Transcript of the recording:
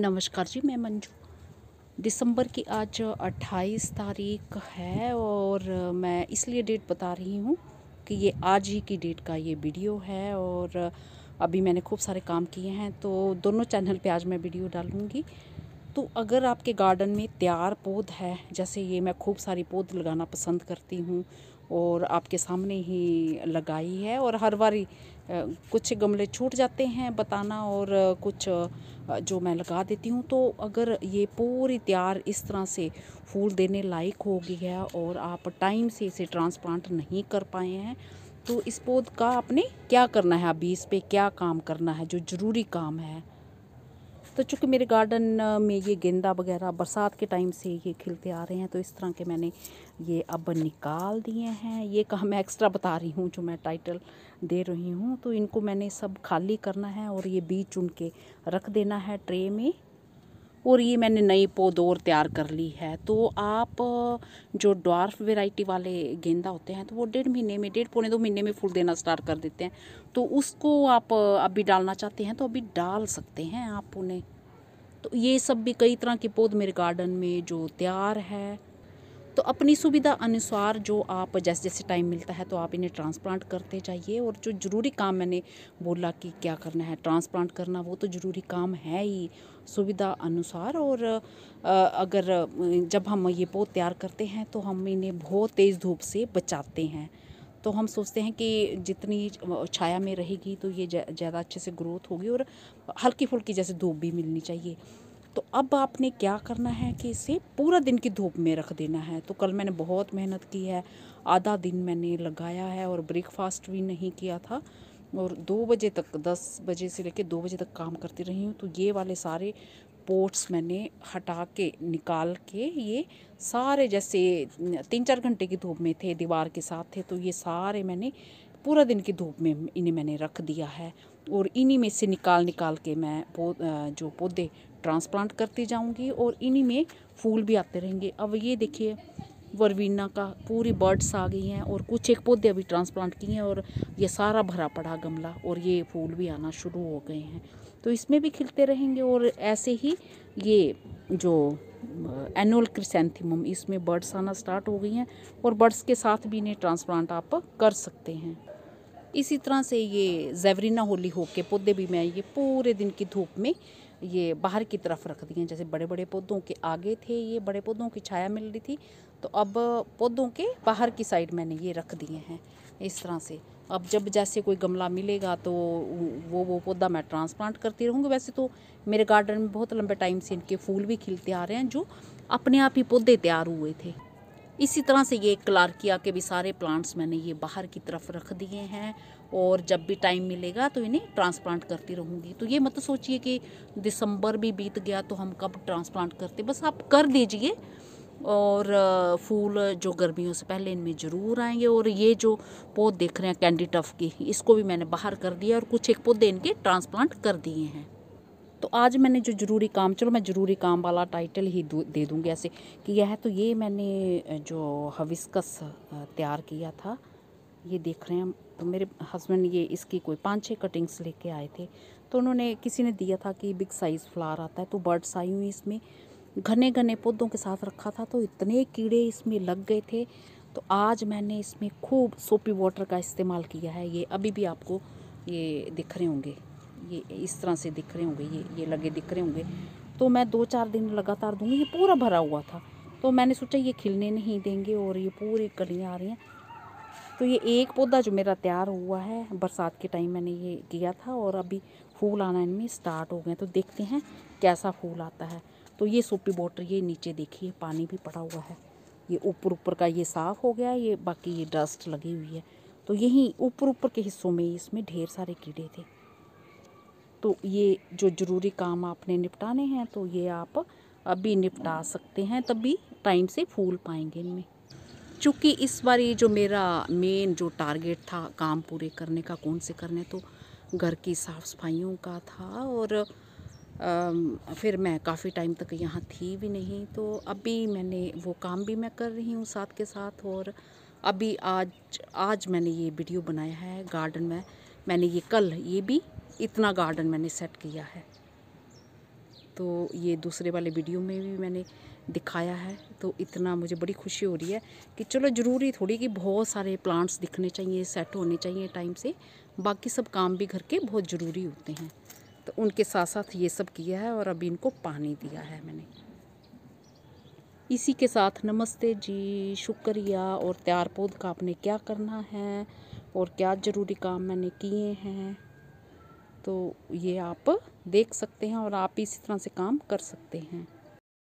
नमस्कार जी मैं मंजू दिसंबर की आज 28 तारीख है और मैं इसलिए डेट बता रही हूँ कि ये आज ही की डेट का ये वीडियो है और अभी मैंने खूब सारे काम किए हैं तो दोनों चैनल पे आज मैं वीडियो डालूँगी तो अगर आपके गार्डन में तैयार पौध है जैसे ये मैं खूब सारी पौध लगाना पसंद करती हूँ और आपके सामने ही लगाई है और हर बारी कुछ गमले छूट जाते हैं बताना और कुछ जो मैं लगा देती हूँ तो अगर ये पूरी तैयार इस तरह से फूल देने लायक होगी है और आप टाइम से इसे ट्रांसप्लांट नहीं कर पाए हैं तो इस पौध का आपने क्या करना है अभी इस पर क्या काम करना है जो ज़रूरी काम है तो चूँकि मेरे गार्डन में ये गेंदा वगैरह बरसात के टाइम से ये खिलते आ रहे हैं तो इस तरह के मैंने ये अब निकाल दिए हैं ये कहा मैं एक्स्ट्रा बता रही हूँ जो मैं टाइटल दे रही हूँ तो इनको मैंने सब खाली करना है और ये बीज चुन के रख देना है ट्रे में और ये मैंने नई पौध और तैयार कर ली है तो आप जो डॉर्फ वेराइटी वाले गेंदा होते हैं तो वो डेढ़ महीने में डेढ़ पौने दो महीने में फूल देना स्टार्ट कर देते हैं तो उसको आप अभी डालना चाहते हैं तो अभी डाल सकते हैं आप उन्हें तो ये सब भी कई तरह के पौध मेरे गार्डन में जो तैयार है तो अपनी सुविधा अनुसार जो आप जैसे जैसे टाइम मिलता है तो आप इन्हें ट्रांसप्लांट करते जाइए और जो ज़रूरी काम मैंने बोला कि क्या करना है ट्रांसप्लांट करना वो तो ज़रूरी काम है ही सुविधा अनुसार और अगर जब हम ये पौध तैयार करते हैं तो हम इन्हें बहुत तेज़ धूप से बचाते हैं तो हम सोचते हैं कि जितनी छाया में रहेगी तो ये ज़्यादा अच्छे से ग्रोथ होगी और हल्की फुल्की जैसे धूप भी मिलनी चाहिए तो अब आपने क्या करना है कि इसे पूरा दिन की धूप में रख देना है तो कल मैंने बहुत मेहनत की है आधा दिन मैंने लगाया है और ब्रेकफास्ट भी नहीं किया था और दो बजे तक दस बजे से लेकर दो बजे तक काम करती रही हूँ तो ये वाले सारे पोर्ट्स मैंने हटा के निकाल के ये सारे जैसे तीन चार घंटे की धूप में थे दीवार के साथ थे तो ये सारे मैंने पूरा दिन की धूप में इन्हें मैंने रख दिया है और इन्हीं में से निकाल निकाल के मैं जो पौधे ट्रांसप्लांट करती जाऊंगी और इन्हीं में फूल भी आते रहेंगे अब ये देखिए वरवीना का पूरी बर्ड्स आ गई हैं और कुछ एक पौधे अभी ट्रांसप्लांट किए हैं और ये सारा भरा पड़ा गमला और ये फूल भी आना शुरू हो गए हैं तो इसमें भी खिलते रहेंगे और ऐसे ही ये जो एनुअल क्रिसेंथिमम इसमें बर्ड्स आना स्टार्ट हो गई हैं और बर्ड्स के साथ भी इन्हें ट्रांसप्लांट आप कर सकते हैं इसी तरह से ये जेवरीना होली हो के पौधे भी मैं ये पूरे दिन की धूप में ये बाहर की तरफ रख दिए जैसे बड़े बड़े पौधों के आगे थे ये बड़े पौधों की छाया मिल रही थी तो अब पौधों के बाहर की साइड मैंने ये रख दिए हैं इस तरह से अब जब जैसे कोई गमला मिलेगा तो वो वो पौधा मैं ट्रांसप्लांट करती रहूँगी वैसे तो मेरे गार्डन में बहुत लंबे टाइम से इनके फूल भी खिलते आ रहे हैं जो अपने आप ही पौधे तैयार हुए थे इसी तरह से ये क्लार्किया के भी सारे प्लांट्स मैंने ये बाहर की तरफ रख दिए हैं और जब भी टाइम मिलेगा तो इन्हें ट्रांसप्लांट करती रहूँगी तो ये मत सोचिए कि दिसंबर भी बीत गया तो हम कब ट्रांसप्लांट करते बस आप कर दीजिए और फूल जो गर्मियों से पहले इनमें ज़रूर आएंगे और ये जो पौध देख रहे हैं कैंडी टफ की इसको भी मैंने बाहर कर दिया और कुछ एक पौधे इनके ट्रांसप्लांट कर दिए हैं तो आज मैंने जो ज़रूरी काम चलो मैं ज़रूरी काम वाला टाइटल ही दे दूँगी ऐसे कि यह है तो ये मैंने जो हविस्कस तैयार किया था ये देख रहे हैं तो मेरे हस्बैंड ये इसकी कोई पाँच छः कटिंग्स लेके आए थे तो उन्होंने किसी ने दिया था कि बिग साइज़ फ्लावर आता है तो बर्ड्स आई हुई इसमें घने घने पौधों के साथ रखा था तो इतने कीड़े इसमें लग गए थे तो आज मैंने इसमें खूब सोपी वाटर का इस्तेमाल किया है ये अभी भी आपको ये दिख रहे होंगे ये इस तरह से दिख रहे होंगे ये ये लगे दिख रहे होंगे तो मैं दो चार दिन लगातार दूंगी ये पूरा भरा हुआ था तो मैंने सोचा ये खिलने नहीं देंगे और ये पूरी कलियाँ आ रही हैं तो ये एक पौधा जो मेरा तैयार हुआ है बरसात के टाइम मैंने ये किया था और अभी फूल आना इनमें स्टार्ट हो गए तो देखते हैं कैसा फूल आता है तो ये सूपी बॉटर ये नीचे देखिए पानी भी पड़ा हुआ है ये ऊपर ऊपर का ये साफ़ हो गया ये बाकी ये डस्ट लगी हुई है तो यहीं ऊपर ऊपर के हिस्सों में इसमें ढेर सारे कीड़े थे तो ये जो ज़रूरी काम आपने निपटाने हैं तो ये आप अभी निपटा सकते हैं तभी टाइम से फूल पाएंगे इनमें चूँकि इस बार ये जो मेरा मेन जो टारगेट था काम पूरे करने का कौन से करने तो घर की साफ़ सफाइयों का था और आ, फिर मैं काफ़ी टाइम तक यहाँ थी भी नहीं तो अभी मैंने वो काम भी मैं कर रही हूँ साथ के साथ और अभी आज आज मैंने ये वीडियो बनाया है गार्डन में मैंने ये कल ये भी इतना गार्डन मैंने सेट किया है तो ये दूसरे वाले वीडियो में भी मैंने दिखाया है तो इतना मुझे बड़ी खुशी हो रही है कि चलो ज़रूरी थोड़ी कि बहुत सारे प्लांट्स दिखने चाहिए सेट होने चाहिए टाइम से बाकी सब काम भी घर के बहुत ज़रूरी होते हैं तो उनके साथ साथ ये सब किया है और अभी इनको पानी दिया है मैंने इसी के साथ नमस्ते जी शुक्रिया और तैयार पौध का आपने क्या करना है और क्या ज़रूरी काम मैंने किए हैं तो ये आप देख सकते हैं और आप इसी तरह से काम कर सकते हैं